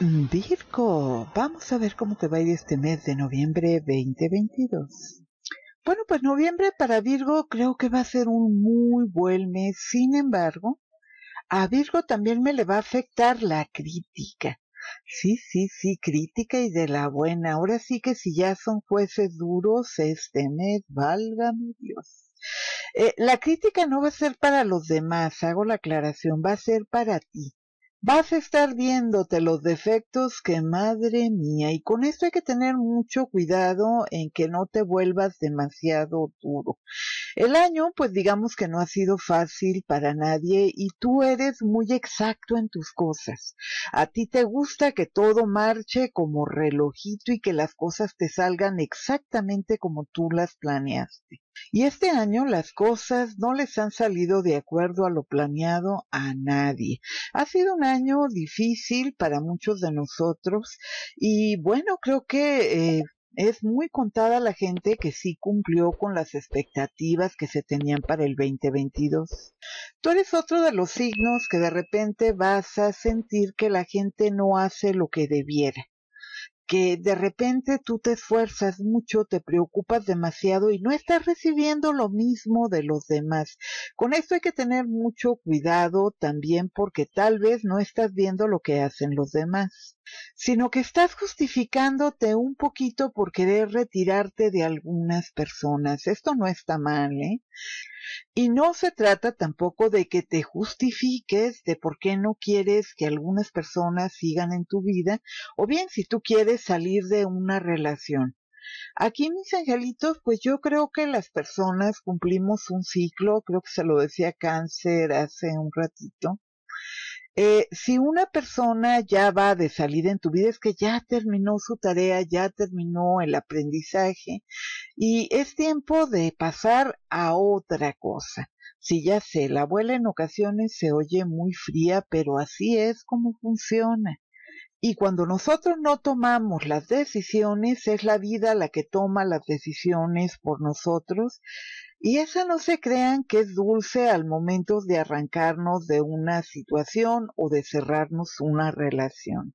Virgo, vamos a ver cómo te va a ir este mes de noviembre 2022. Bueno, pues noviembre para Virgo creo que va a ser un muy buen mes. Sin embargo, a Virgo también me le va a afectar la crítica. Sí, sí, sí, crítica y de la buena. Ahora sí que si ya son jueces duros este mes, válgame Dios. Eh, la crítica no va a ser para los demás, hago la aclaración, va a ser para ti vas a estar viéndote los defectos que madre mía, y con esto hay que tener mucho cuidado en que no te vuelvas demasiado duro. El año, pues digamos que no ha sido fácil para nadie y tú eres muy exacto en tus cosas. A ti te gusta que todo marche como relojito y que las cosas te salgan exactamente como tú las planeaste. Y este año las cosas no les han salido de acuerdo a lo planeado a nadie. Ha sido un año difícil para muchos de nosotros y bueno, creo que... Eh, es muy contada la gente que sí cumplió con las expectativas que se tenían para el 2022. Tú eres otro de los signos que de repente vas a sentir que la gente no hace lo que debiera de repente tú te esfuerzas mucho, te preocupas demasiado y no estás recibiendo lo mismo de los demás. Con esto hay que tener mucho cuidado también porque tal vez no estás viendo lo que hacen los demás sino que estás justificándote un poquito por querer retirarte de algunas personas. Esto no está mal, ¿eh? Y no se trata tampoco de que te justifiques de por qué no quieres que algunas personas sigan en tu vida, o bien si tú quieres salir de una relación. Aquí, mis angelitos, pues yo creo que las personas cumplimos un ciclo, creo que se lo decía Cáncer hace un ratito, eh, si una persona ya va de salida en tu vida es que ya terminó su tarea, ya terminó el aprendizaje y es tiempo de pasar a otra cosa. Si ya sé, la abuela en ocasiones se oye muy fría, pero así es como funciona. Y cuando nosotros no tomamos las decisiones, es la vida la que toma las decisiones por nosotros y esa no se crean que es dulce al momento de arrancarnos de una situación o de cerrarnos una relación.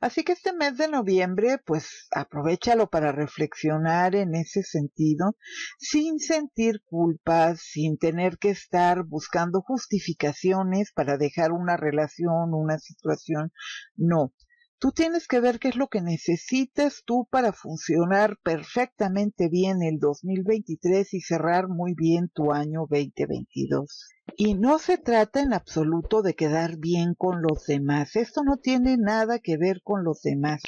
Así que este mes de noviembre, pues aprovechalo para reflexionar en ese sentido, sin sentir culpas, sin tener que estar buscando justificaciones para dejar una relación, una situación. No, Tú tienes que ver qué es lo que necesitas tú para funcionar perfectamente bien el 2023 y cerrar muy bien tu año 2022. Y no se trata en absoluto de quedar bien con los demás. Esto no tiene nada que ver con los demás.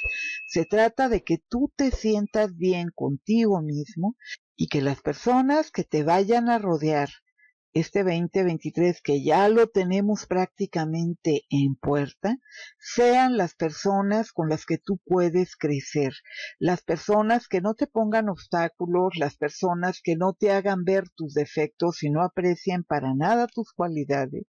Se trata de que tú te sientas bien contigo mismo y que las personas que te vayan a rodear este 2023 que ya lo tenemos prácticamente en puerta, sean las personas con las que tú puedes crecer, las personas que no te pongan obstáculos, las personas que no te hagan ver tus defectos y no aprecien para nada tus cualidades,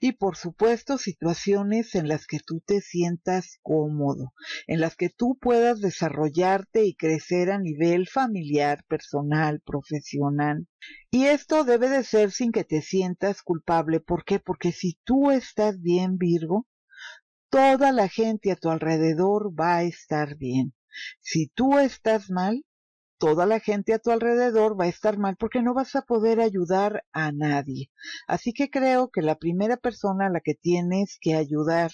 y por supuesto situaciones en las que tú te sientas cómodo, en las que tú puedas desarrollarte y crecer a nivel familiar, personal, profesional. Y esto debe de ser sin que te sientas culpable. ¿Por qué? Porque si tú estás bien, Virgo, toda la gente a tu alrededor va a estar bien. Si tú estás mal, toda la gente a tu alrededor va a estar mal porque no vas a poder ayudar a nadie. Así que creo que la primera persona a la que tienes que ayudar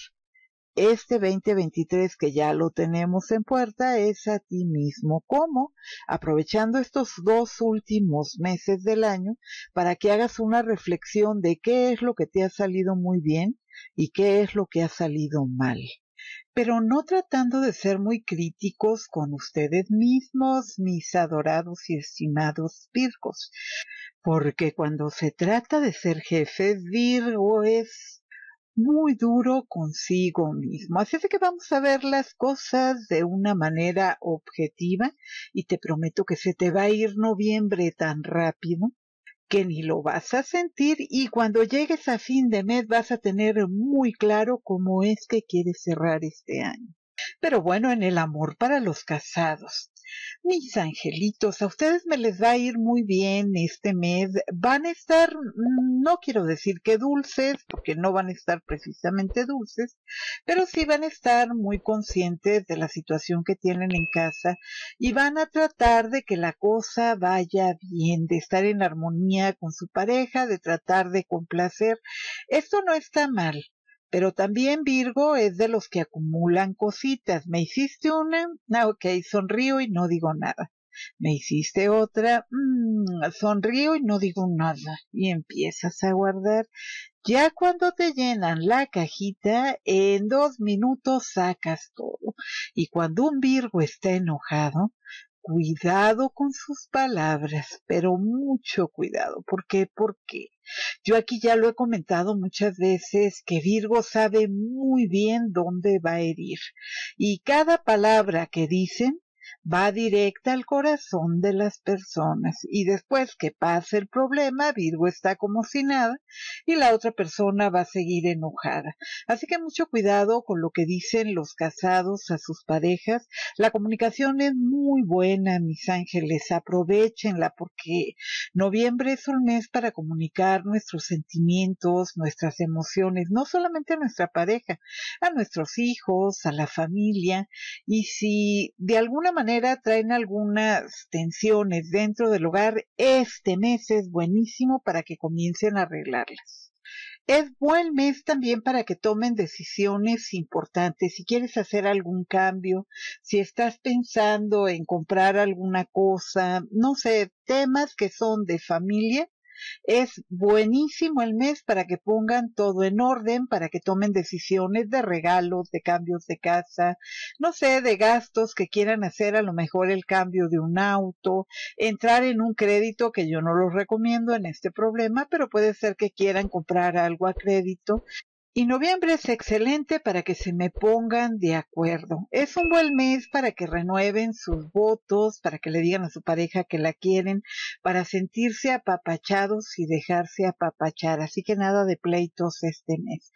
este 2023 que ya lo tenemos en puerta es a ti mismo. ¿Cómo? Aprovechando estos dos últimos meses del año para que hagas una reflexión de qué es lo que te ha salido muy bien y qué es lo que ha salido mal pero no tratando de ser muy críticos con ustedes mismos, mis adorados y estimados Virgos, porque cuando se trata de ser jefes Virgo es muy duro consigo mismo. Así es que vamos a ver las cosas de una manera objetiva y te prometo que se te va a ir noviembre tan rápido que ni lo vas a sentir y cuando llegues a fin de mes vas a tener muy claro cómo es que quieres cerrar este año. Pero bueno, en el amor para los casados. Mis angelitos, a ustedes me les va a ir muy bien este mes. Van a estar, mm, no quiero decir que dulces, porque no van a estar precisamente dulces, pero sí van a estar muy conscientes de la situación que tienen en casa y van a tratar de que la cosa vaya bien, de estar en armonía con su pareja, de tratar de complacer. Esto no está mal. Pero también Virgo es de los que acumulan cositas. Me hiciste una, ah, ok, sonrío y no digo nada. Me hiciste otra, mmm, sonrío y no digo nada. Y empiezas a guardar. Ya cuando te llenan la cajita, en dos minutos sacas todo. Y cuando un Virgo está enojado, cuidado con sus palabras, pero mucho cuidado. ¿Por qué? ¿Por qué? Yo aquí ya lo he comentado muchas veces que Virgo sabe muy bien dónde va a herir y cada palabra que dicen va directa al corazón de las personas y después que pase el problema, Virgo está como si nada y la otra persona va a seguir enojada. Así que mucho cuidado con lo que dicen los casados a sus parejas. La comunicación es muy buena, mis ángeles, aprovechenla porque noviembre es un mes para comunicar nuestros sentimientos, nuestras emociones, no solamente a nuestra pareja, a nuestros hijos, a la familia y si de alguna manera traen algunas tensiones dentro del hogar, este mes es buenísimo para que comiencen a arreglarlas. Es buen mes también para que tomen decisiones importantes. Si quieres hacer algún cambio, si estás pensando en comprar alguna cosa, no sé, temas que son de familia, es buenísimo el mes para que pongan todo en orden, para que tomen decisiones de regalos, de cambios de casa, no sé, de gastos que quieran hacer, a lo mejor el cambio de un auto, entrar en un crédito que yo no los recomiendo en este problema, pero puede ser que quieran comprar algo a crédito y noviembre es excelente para que se me pongan de acuerdo. Es un buen mes para que renueven sus votos, para que le digan a su pareja que la quieren, para sentirse apapachados y dejarse apapachar. Así que nada de pleitos este mes.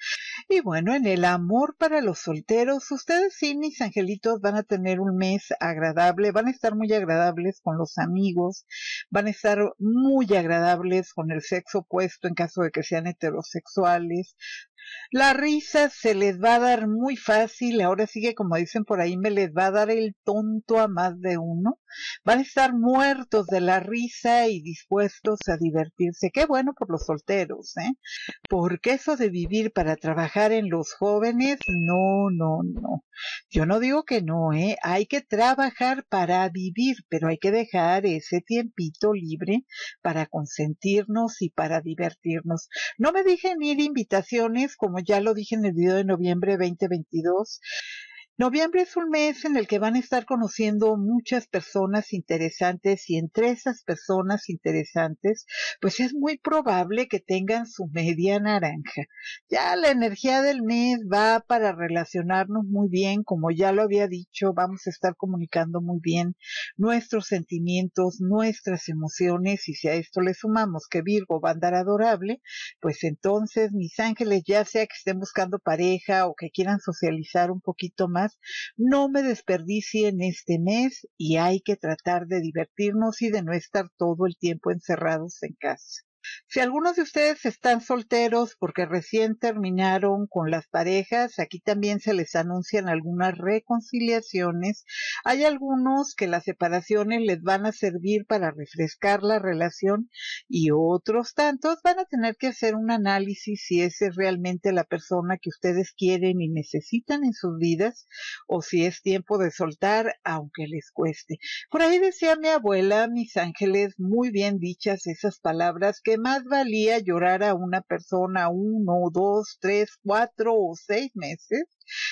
Y bueno, en el amor para los solteros, ustedes sí, mis angelitos, van a tener un mes agradable, van a estar muy agradables con los amigos, van a estar muy agradables con el sexo opuesto en caso de que sean heterosexuales. La risa se les va a dar muy fácil, ahora sí como dicen por ahí, me les va a dar el tonto a más de uno. Van a estar muertos de la risa y dispuestos a divertirse. Qué bueno por los solteros, ¿eh? Porque eso de vivir para trabajar en los jóvenes, no, no, no. Yo no digo que no, ¿eh? Hay que trabajar para vivir, pero hay que dejar ese tiempito libre para consentirnos y para divertirnos. No me ni ir invitaciones como ya lo dije en el video de noviembre 2022, Noviembre es un mes en el que van a estar conociendo muchas personas interesantes y entre esas personas interesantes, pues es muy probable que tengan su media naranja. Ya la energía del mes va para relacionarnos muy bien, como ya lo había dicho, vamos a estar comunicando muy bien nuestros sentimientos, nuestras emociones y si a esto le sumamos que Virgo va a andar adorable, pues entonces mis ángeles, ya sea que estén buscando pareja o que quieran socializar un poquito más, no me desperdicie en este mes y hay que tratar de divertirnos y de no estar todo el tiempo encerrados en casa. Si algunos de ustedes están solteros porque recién terminaron con las parejas, aquí también se les anuncian algunas reconciliaciones. Hay algunos que las separaciones les van a servir para refrescar la relación y otros tantos van a tener que hacer un análisis si esa es realmente la persona que ustedes quieren y necesitan en sus vidas o si es tiempo de soltar aunque les cueste. Por ahí decía mi abuela, mis ángeles, muy bien dichas esas palabras que más valía llorar a una persona uno, dos, tres, cuatro o seis meses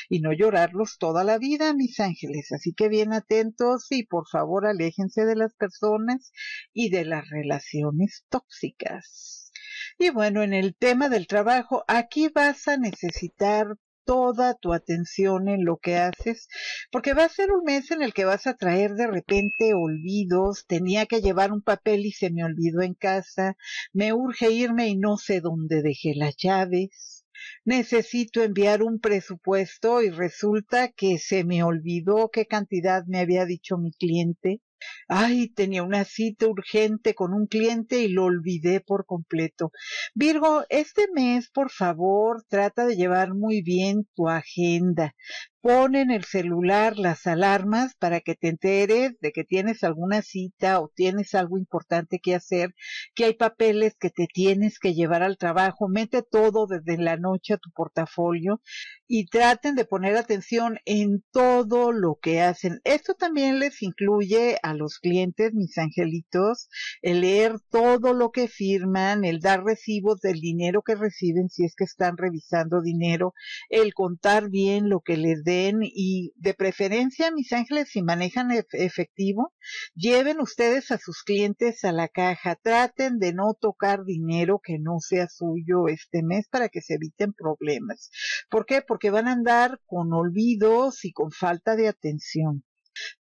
y no llorarlos toda la vida, mis ángeles. Así que bien atentos y por favor aléjense de las personas y de las relaciones tóxicas. Y bueno, en el tema del trabajo, aquí vas a necesitar toda tu atención en lo que haces, porque va a ser un mes en el que vas a traer de repente olvidos, tenía que llevar un papel y se me olvidó en casa, me urge irme y no sé dónde dejé las llaves. Necesito enviar un presupuesto y resulta que se me olvidó qué cantidad me había dicho mi cliente. Ay, tenía una cita urgente con un cliente y lo olvidé por completo. Virgo, este mes, por favor, trata de llevar muy bien tu agenda. Pon en el celular las alarmas para que te enteres de que tienes alguna cita o tienes algo importante que hacer, que hay papeles que te tienes que llevar al trabajo. Mete todo desde la noche a tu portafolio y traten de poner atención en todo lo que hacen. Esto también les incluye a los clientes, mis angelitos, el leer todo lo que firman, el dar recibos del dinero que reciben si es que están revisando dinero, el contar bien lo que les den y de preferencia, mis ángeles, si manejan efectivo, lleven ustedes a sus clientes a la caja, traten de no tocar dinero que no sea suyo este mes para que se eviten problemas. ¿Por qué? Porque van a andar con olvidos y con falta de atención.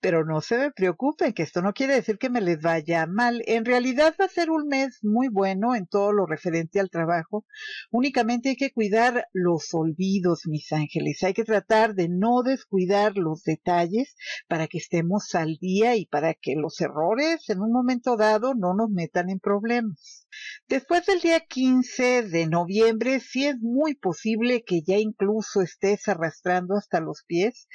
Pero no se me preocupen, que esto no quiere decir que me les vaya mal. En realidad va a ser un mes muy bueno en todo lo referente al trabajo. Únicamente hay que cuidar los olvidos, mis ángeles. Hay que tratar de no descuidar los detalles para que estemos al día y para que los errores en un momento dado no nos metan en problemas. Después del día 15 de noviembre, sí es muy posible que ya incluso estés arrastrando hasta los pies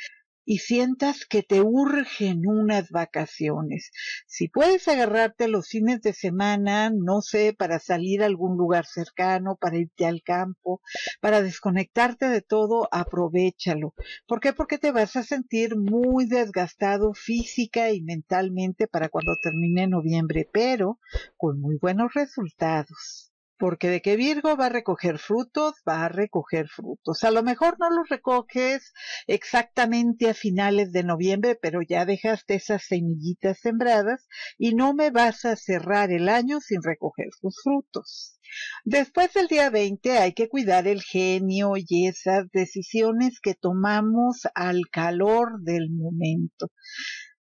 y sientas que te urgen unas vacaciones. Si puedes agarrarte los fines de semana, no sé, para salir a algún lugar cercano, para irte al campo, para desconectarte de todo, aprovechalo. ¿Por qué? Porque te vas a sentir muy desgastado física y mentalmente para cuando termine noviembre, pero con muy buenos resultados porque de que Virgo va a recoger frutos, va a recoger frutos. A lo mejor no los recoges exactamente a finales de noviembre, pero ya dejaste esas semillitas sembradas y no me vas a cerrar el año sin recoger sus frutos. Después del día 20 hay que cuidar el genio y esas decisiones que tomamos al calor del momento.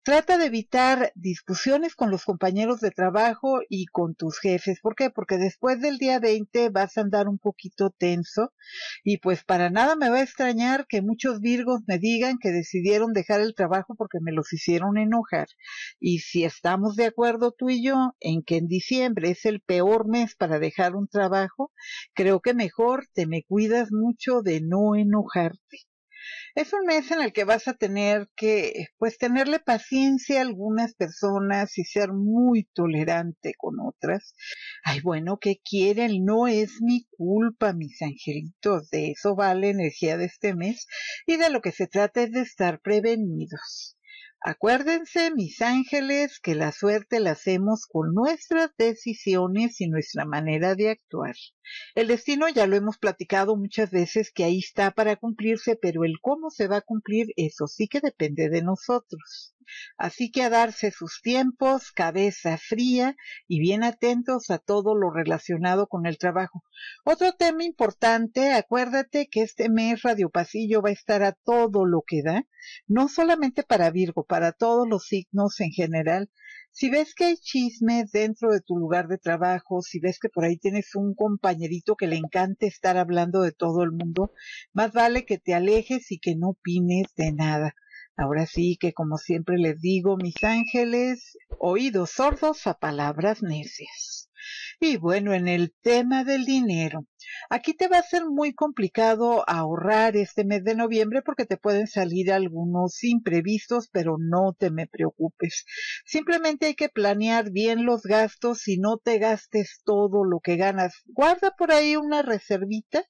Trata de evitar discusiones con los compañeros de trabajo y con tus jefes. ¿Por qué? Porque después del día 20 vas a andar un poquito tenso y pues para nada me va a extrañar que muchos virgos me digan que decidieron dejar el trabajo porque me los hicieron enojar. Y si estamos de acuerdo tú y yo en que en diciembre es el peor mes para dejar un trabajo, creo que mejor te me cuidas mucho de no enojarte es un mes en el que vas a tener que, pues, tenerle paciencia a algunas personas y ser muy tolerante con otras. Ay, bueno, que quieren? No es mi culpa, mis angelitos. De eso va la energía de este mes y de lo que se trata es de estar prevenidos. Acuérdense, mis ángeles, que la suerte la hacemos con nuestras decisiones y nuestra manera de actuar. El destino ya lo hemos platicado muchas veces que ahí está para cumplirse, pero el cómo se va a cumplir, eso sí que depende de nosotros. Así que a darse sus tiempos, cabeza fría y bien atentos a todo lo relacionado con el trabajo. Otro tema importante, acuérdate que este mes Radio Pasillo va a estar a todo lo que da, no solamente para Virgo, para todos los signos en general. Si ves que hay chismes dentro de tu lugar de trabajo, si ves que por ahí tienes un compañerito que le encanta estar hablando de todo el mundo, más vale que te alejes y que no opines de nada. Ahora sí que como siempre les digo, mis ángeles, oídos sordos a palabras necias. Y bueno, en el tema del dinero, aquí te va a ser muy complicado ahorrar este mes de noviembre porque te pueden salir algunos imprevistos, pero no te me preocupes. Simplemente hay que planear bien los gastos y no te gastes todo lo que ganas. Guarda por ahí una reservita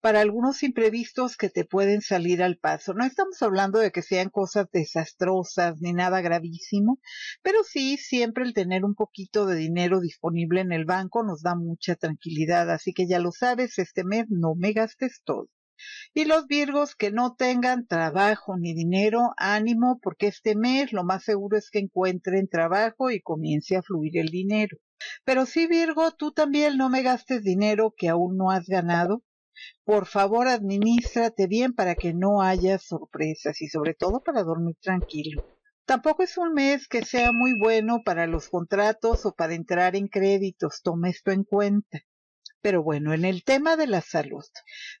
para algunos imprevistos que te pueden salir al paso. No estamos hablando de que sean cosas desastrosas ni nada gravísimo, pero sí siempre el tener un poquito de dinero disponible en el banco nos da mucha tranquilidad, así que ya lo sabes, este mes no me gastes todo. Y los virgos que no tengan trabajo ni dinero, ánimo, porque este mes lo más seguro es que encuentren trabajo y comience a fluir el dinero. Pero sí, Virgo, tú también no me gastes dinero que aún no has ganado, por favor administrate bien para que no haya sorpresas y sobre todo para dormir tranquilo. Tampoco es un mes que sea muy bueno para los contratos o para entrar en créditos, tome esto en cuenta. Pero bueno, en el tema de la salud,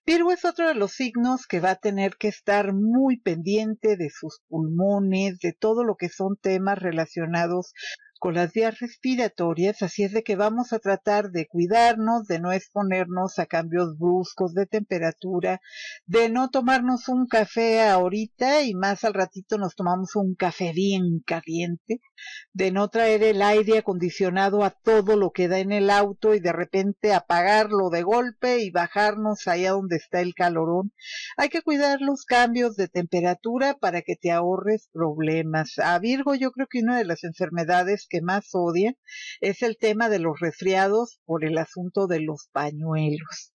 Virgo es otro de los signos que va a tener que estar muy pendiente de sus pulmones, de todo lo que son temas relacionados con las vías respiratorias, así es de que vamos a tratar de cuidarnos, de no exponernos a cambios bruscos de temperatura, de no tomarnos un café ahorita y más al ratito nos tomamos un café bien caliente, de no traer el aire acondicionado a todo lo que da en el auto y de repente apagarlo de golpe y bajarnos allá donde está el calorón. Hay que cuidar los cambios de temperatura para que te ahorres problemas. A Virgo yo creo que una de las enfermedades que más odian es el tema de los resfriados por el asunto de los pañuelos.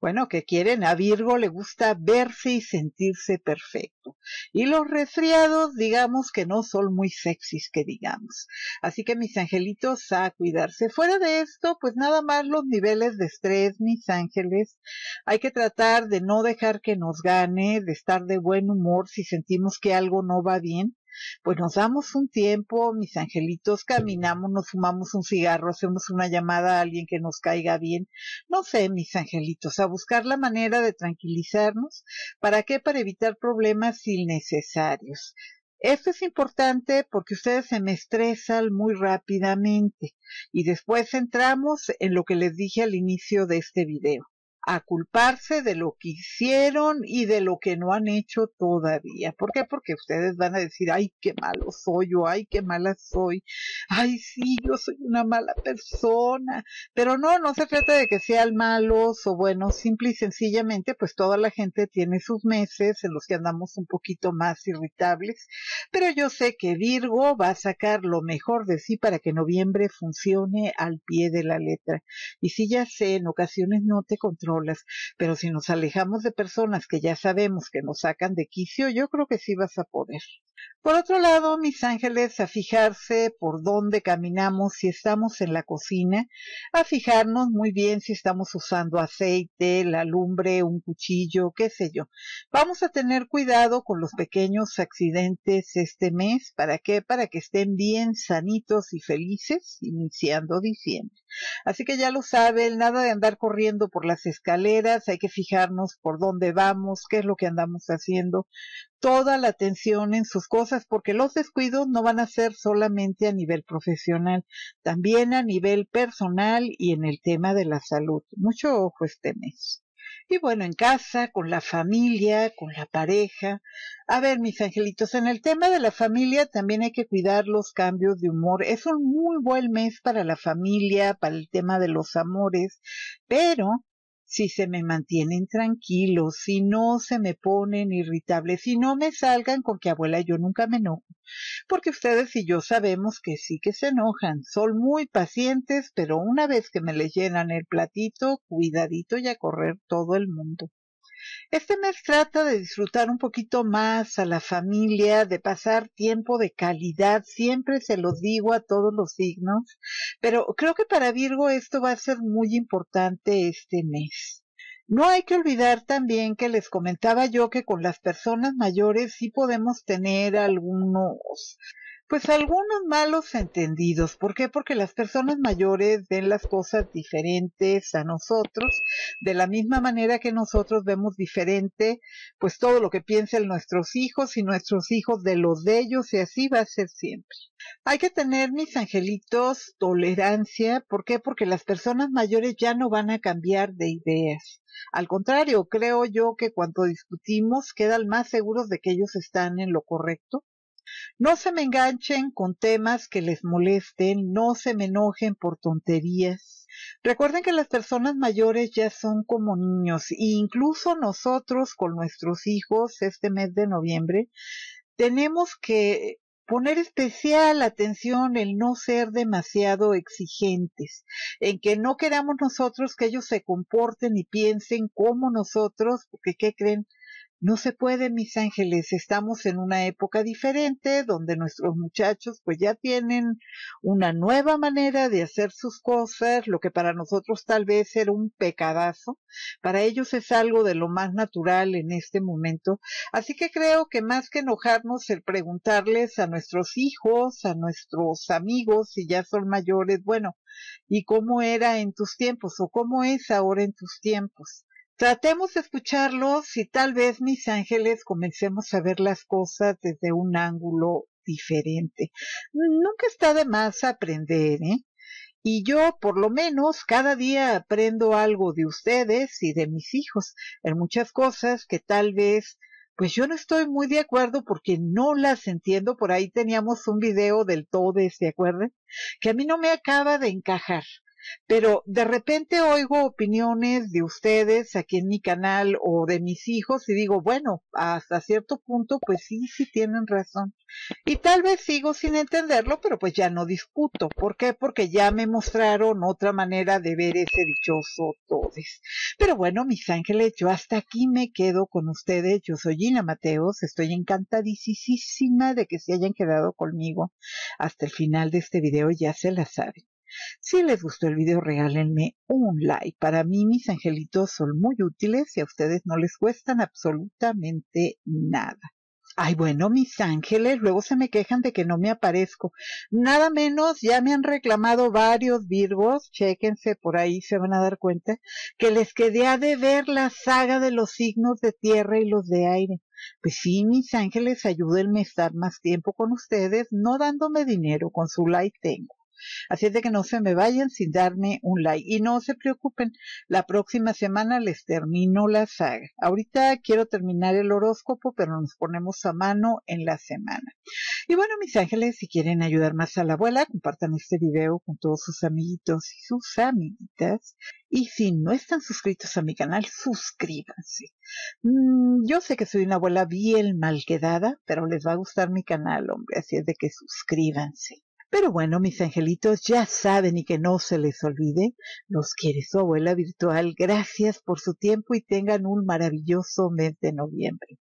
Bueno, que quieren, a Virgo le gusta verse y sentirse perfecto. Y los resfriados, digamos que no son muy sexys, que digamos. Así que mis angelitos, a cuidarse. Fuera de esto, pues nada más los niveles de estrés, mis ángeles. Hay que tratar de no dejar que nos gane, de estar de buen humor si sentimos que algo no va bien. Pues nos damos un tiempo, mis angelitos, caminamos, nos fumamos un cigarro, hacemos una llamada a alguien que nos caiga bien. No sé, mis angelitos, a buscar la manera de tranquilizarnos. ¿Para qué? Para evitar problemas innecesarios. Esto es importante porque ustedes se me estresan muy rápidamente y después entramos en lo que les dije al inicio de este video a culparse de lo que hicieron y de lo que no han hecho todavía. ¿Por qué? Porque ustedes van a decir, ay, qué malo soy yo, ay, qué mala soy, ay, sí, yo soy una mala persona. Pero no, no se trata de que sean malos o buenos, simple y sencillamente, pues toda la gente tiene sus meses en los que andamos un poquito más irritables. Pero yo sé que Virgo va a sacar lo mejor de sí para que noviembre funcione al pie de la letra. Y si ya sé, en ocasiones no te pero si nos alejamos de personas que ya sabemos que nos sacan de quicio, yo creo que sí vas a poder. Por otro lado, mis ángeles, a fijarse por dónde caminamos si estamos en la cocina, a fijarnos muy bien si estamos usando aceite, la lumbre, un cuchillo, qué sé yo. Vamos a tener cuidado con los pequeños accidentes este mes. ¿Para qué? Para que estén bien sanitos y felices iniciando diciembre. Así que ya lo saben, nada de andar corriendo por las escaleras, hay que fijarnos por dónde vamos, qué es lo que andamos haciendo, toda la atención en sus cosas, porque los descuidos no van a ser solamente a nivel profesional, también a nivel personal y en el tema de la salud. Mucho ojo este mes. Y bueno, en casa, con la familia, con la pareja. A ver, mis angelitos, en el tema de la familia también hay que cuidar los cambios de humor. Es un muy buen mes para la familia, para el tema de los amores, pero si se me mantienen tranquilos, si no se me ponen irritables, si no me salgan con que abuela yo nunca me enojo, porque ustedes y yo sabemos que sí que se enojan, son muy pacientes, pero una vez que me les llenan el platito, cuidadito y a correr todo el mundo. Este mes trata de disfrutar un poquito más a la familia, de pasar tiempo de calidad, siempre se lo digo a todos los signos, pero creo que para Virgo esto va a ser muy importante este mes. No hay que olvidar también que les comentaba yo que con las personas mayores sí podemos tener algunos pues algunos malos entendidos. ¿Por qué? Porque las personas mayores ven las cosas diferentes a nosotros, de la misma manera que nosotros vemos diferente, pues todo lo que piensan nuestros hijos y nuestros hijos de los de ellos, y así va a ser siempre. Hay que tener, mis angelitos, tolerancia. ¿Por qué? Porque las personas mayores ya no van a cambiar de ideas. Al contrario, creo yo que cuando discutimos quedan más seguros de que ellos están en lo correcto no se me enganchen con temas que les molesten, no se me enojen por tonterías. Recuerden que las personas mayores ya son como niños, e incluso nosotros con nuestros hijos este mes de noviembre, tenemos que poner especial atención en no ser demasiado exigentes, en que no queramos nosotros que ellos se comporten y piensen como nosotros, porque ¿qué creen? No se puede, mis ángeles, estamos en una época diferente donde nuestros muchachos pues ya tienen una nueva manera de hacer sus cosas, lo que para nosotros tal vez era un pecadazo, para ellos es algo de lo más natural en este momento. Así que creo que más que enojarnos el preguntarles a nuestros hijos, a nuestros amigos, si ya son mayores, bueno, ¿y cómo era en tus tiempos o cómo es ahora en tus tiempos? Tratemos de escucharlos y tal vez, mis ángeles, comencemos a ver las cosas desde un ángulo diferente. Nunca está de más aprender, ¿eh? Y yo, por lo menos, cada día aprendo algo de ustedes y de mis hijos, en muchas cosas que tal vez, pues yo no estoy muy de acuerdo porque no las entiendo. Por ahí teníamos un video del todo ¿se acuerdan? Que a mí no me acaba de encajar pero de repente oigo opiniones de ustedes aquí en mi canal o de mis hijos y digo, bueno, hasta cierto punto, pues sí, sí tienen razón. Y tal vez sigo sin entenderlo, pero pues ya no discuto. ¿Por qué? Porque ya me mostraron otra manera de ver ese dichoso todes. Pero bueno, mis ángeles, yo hasta aquí me quedo con ustedes. Yo soy Gina Mateos, estoy encantadísima de que se hayan quedado conmigo hasta el final de este video, ya se la saben. Si les gustó el video, regálenme un like. Para mí mis angelitos son muy útiles y a ustedes no les cuestan absolutamente nada. Ay, bueno, mis ángeles, luego se me quejan de que no me aparezco. Nada menos, ya me han reclamado varios virgos, chéquense por ahí, se van a dar cuenta, que les quedé a deber la saga de los signos de tierra y los de aire. Pues sí, mis ángeles, ayúdenme a estar más tiempo con ustedes, no dándome dinero, con su like tengo. Así es de que no se me vayan sin darme un like. Y no se preocupen, la próxima semana les termino la saga. Ahorita quiero terminar el horóscopo, pero nos ponemos a mano en la semana. Y bueno, mis ángeles, si quieren ayudar más a la abuela, compartan este video con todos sus amiguitos y sus amiguitas. Y si no están suscritos a mi canal, suscríbanse. Mm, yo sé que soy una abuela bien mal quedada, pero les va a gustar mi canal, hombre, así es de que suscríbanse. Pero bueno, mis angelitos ya saben y que no se les olvide, los quiere su abuela virtual. Gracias por su tiempo y tengan un maravilloso mes de noviembre.